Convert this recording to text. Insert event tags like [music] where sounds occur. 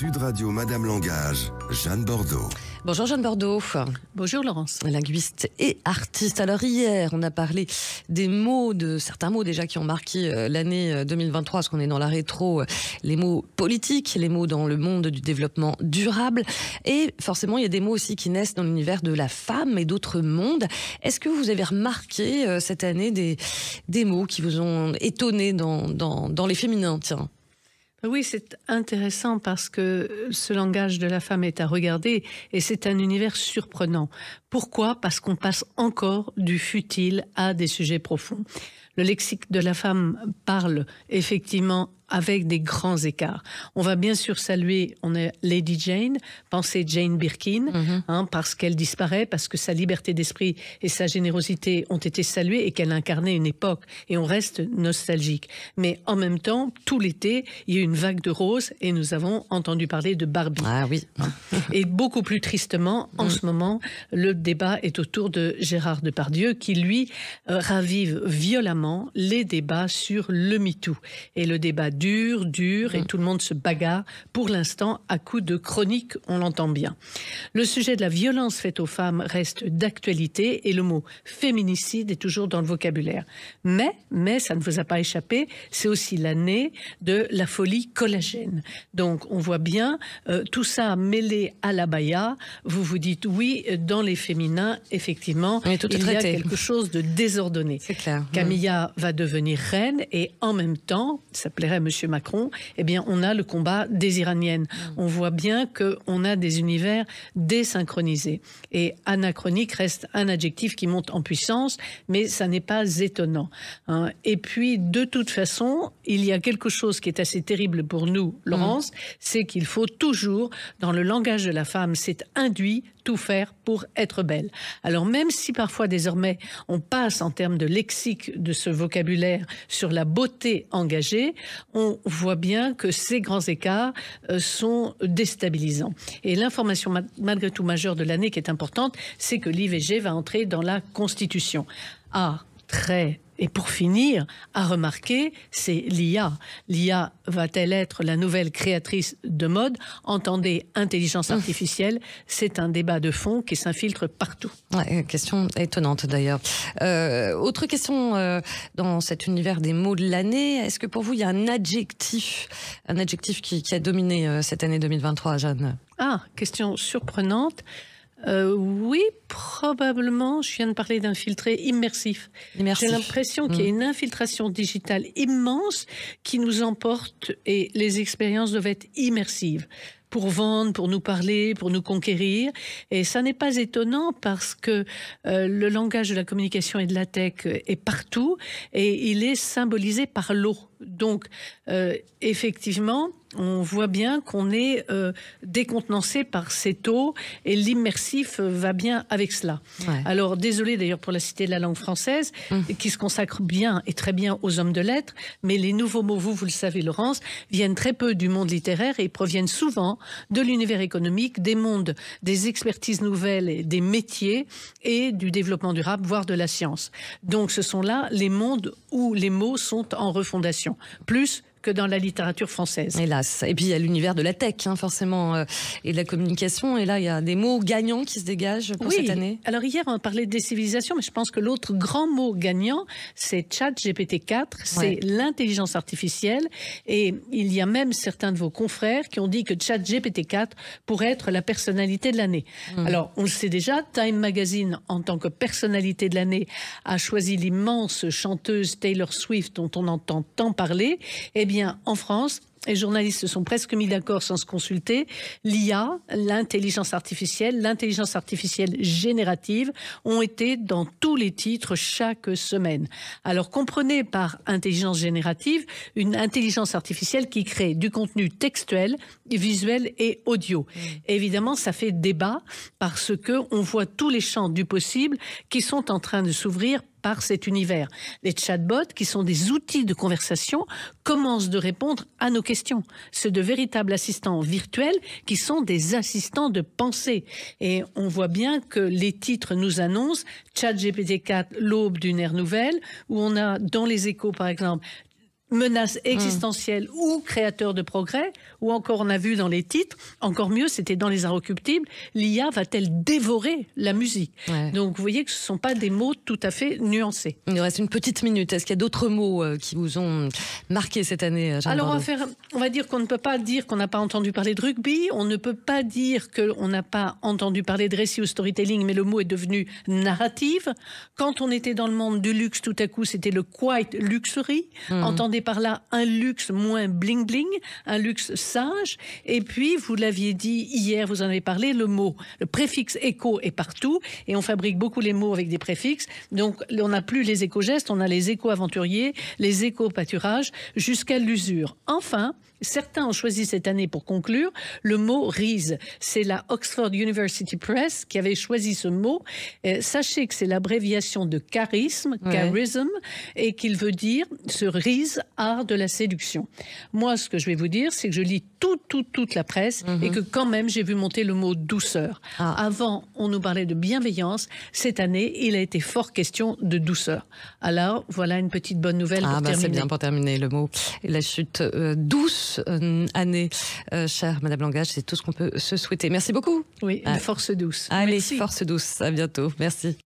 Sud Radio, Madame Langage, Jeanne Bordeaux. Bonjour Jeanne Bordeaux. Bonjour Laurence. Linguiste et artiste. Alors hier, on a parlé des mots, de certains mots déjà qui ont marqué euh, l'année 2023, euh, parce qu'on est dans la rétro, euh, les mots politiques, les mots dans le monde du développement durable. Et forcément, il y a des mots aussi qui naissent dans l'univers de la femme et d'autres mondes. Est-ce que vous avez remarqué cette année des, des mots qui vous ont étonné dans, dans, dans les féminins Tiens. Oui, c'est intéressant parce que ce langage de la femme est à regarder et c'est un univers surprenant. Pourquoi Parce qu'on passe encore du futile à des sujets profonds. Le lexique de la femme parle effectivement avec des grands écarts. On va bien sûr saluer on est Lady Jane, pensez Jane Birkin, mhm. hein, parce qu'elle disparaît, parce que sa liberté d'esprit et sa générosité ont été saluées et qu'elle incarnait une époque. Et on reste nostalgique. Mais en même temps, tout l'été, il y a eu une vague de roses et nous avons entendu parler de Barbie. Ah oui. [laughs] et beaucoup plus tristement, en mm. ce moment, le débat est autour de Gérard Depardieu qui, lui, euh, ravive violemment les débats sur le MeToo et le débat dur, dur et mm. tout le monde se bagarre, pour l'instant, à coup de chronique, on l'entend bien. Le sujet de la violence faite aux femmes reste d'actualité, et le mot féminicide est toujours dans le vocabulaire. Mais, mais, ça ne vous a pas échappé, c'est aussi l'année de la folie collagène. Donc, on voit bien euh, tout ça mêlé à la baya. Vous vous dites, oui, dans les féminins, effectivement, il y a quelque chose de désordonné. Camilla va devenir reine et en même temps, ça plairait M. Macron, eh bien, on a le combat des Iraniennes. Mm. On voit bien qu'on a des univers désynchronisés. Et anachronique reste un adjectif qui monte en puissance, mais ça n'est pas étonnant. Hein. Et puis, de toute façon, il y a quelque chose qui est assez terrible pour nous, Laurence, mm. c'est qu'il faut toujours, dans le langage de la femme, c'est induit faire pour être belle. Alors même si parfois désormais on passe en termes de lexique de ce vocabulaire sur la beauté engagée, on voit bien que ces grands écarts euh, sont déstabilisants. Et l'information malgré tout majeure de l'année qui est importante, c'est que l'IVG va entrer dans la Constitution. Ah, très et pour finir, à remarquer, c'est l'IA. L'IA va-t-elle être la nouvelle créatrice de mode Entendez, intelligence artificielle, c'est un débat de fond qui s'infiltre partout. question étonnante d'ailleurs. Euh, autre question euh, dans cet univers des mots de l'année, est-ce que pour vous il y a un adjectif, un adjectif qui, a dominé euh, cette année 2023, Jeanne Ah, question surprenante. Euh, oui, probablement. Je viens de parler d'infiltré immersif. J'ai l'impression qu'il y a mm. une infiltration digitale immense qui nous emporte et les expériences doivent être immersives pour vendre, pour nous parler, pour nous conquérir. Et ça n'est pas étonnant parce que euh, le langage de la communication et de la tech est partout et il est symbolisé par l'eau. Donc, euh, effectivement, on voit bien qu'on est euh, décontenancé par ces taux et l'immersif euh, va bien avec cela. Alors, désolé d'ailleurs pour la cité de la langue française, hum. qui se consacre bien et très bien aux hommes de lettres, mais les nouveaux mots, vous, vous le savez, Laurence, viennent très peu du monde littéraire et proviennent souvent de l'univers économique, des mondes, des expertises nouvelles, des métiers et du développement durable, voire de la science. Donc, ce sont là les mondes où les mots sont en refondation. Plus que dans la littérature française. Hélas. Et puis il y a l'univers de la tech, hein, forcément, euh, et de la communication. Et là, il y a des mots gagnants qui se dégagent pour cette année. Alors hier, on parlait des civilisations, mais je pense que l'autre grand mot gagnant, c'est ChatGPT GPT-4, c'est l'intelligence artificielle. Et il y a même certains de vos confrères qui ont dit que ChatGPT GPT-4 pourrait être la personnalité de l'année. Mmh. Alors, on le sait déjà, Time Magazine, en tant que personnalité de l'année, a choisi l'immense chanteuse Taylor Swift dont on entend tant parler. Et eh en France, les journalistes se sont presque mis d'accord sans se consulter, l'IA, l'intelligence artificielle, l'intelligence artificielle générative ont été dans tous les titres chaque semaine. Alors comprenez par intelligence générative une intelligence artificielle qui crée du contenu textuel, visuel et audio. évidemment, ça fait débat parce que on voit tous les champs du possible qui sont en train de s'ouvrir par cet univers. Les chatbots, qui sont des outils de conversation, commencent de répondre à nos questions. Ce de véritables assistants virtuels qui sont des assistants de pensée. Et on voit bien que les titres nous annoncent ChatGPT 4, l'aube d'une ère nouvelle, où on a dans les échos, par exemple, menace hmm. existentielle ou créateur de progrès, ou encore on a vu dans les titres, encore mieux, c'était dans les inrecuptibles, l'IA va-t-elle dévorer la musique Donc vous voyez que ce ne sont pas des mots tout à fait nuancés. Il nous reste une petite minute. Est-ce qu'il y a d'autres mots euh, qui vous ont marqué cette année euh, Alors on va, faire, on va dire qu'on ne peut pas dire qu'on n'a pas entendu parler de rugby, on ne peut pas dire qu'on n'a pas entendu parler de récit ou storytelling, mais le mot est devenu narrative. Quand on était dans le monde du luxe, tout à coup c'était le quiet luxury. Hmm. Entendez par là un luxe moins bling-bling, un luxe sage. Et puis, vous l'aviez dit hier, vous en avez parlé, le mot, le préfixe éco est partout. Et on fabrique beaucoup les mots avec des préfixes. Donc, on n'a plus les éco-gestes, on a les éco-aventuriers, les éco-pâturages, jusqu'à l'usure. Enfin, Certains ont choisi cette année pour conclure le mot RISE. C'est la Oxford University Press qui avait choisi ce mot. Euh, sachez que c'est l'abréviation de charisme, et qu'il veut dire ce RISE, art de la séduction. Moi, ce que je vais vous dire, c'est que je lis toute, toute, toute la presse et mhm. que quand même, j'ai vu monter le mot douceur. Ah. Avant, on nous parlait de bienveillance. Cette année, il a été fort question de douceur. Alors, voilà une petite bonne nouvelle ah, bah, C'est bien pour terminer le mot. La chute euh, douce euh, année, euh, chère Madame Langage. C'est tout ce qu'on peut se souhaiter. Merci beaucoup. Oui, à... force douce. Allez, force douce. À bientôt. Merci.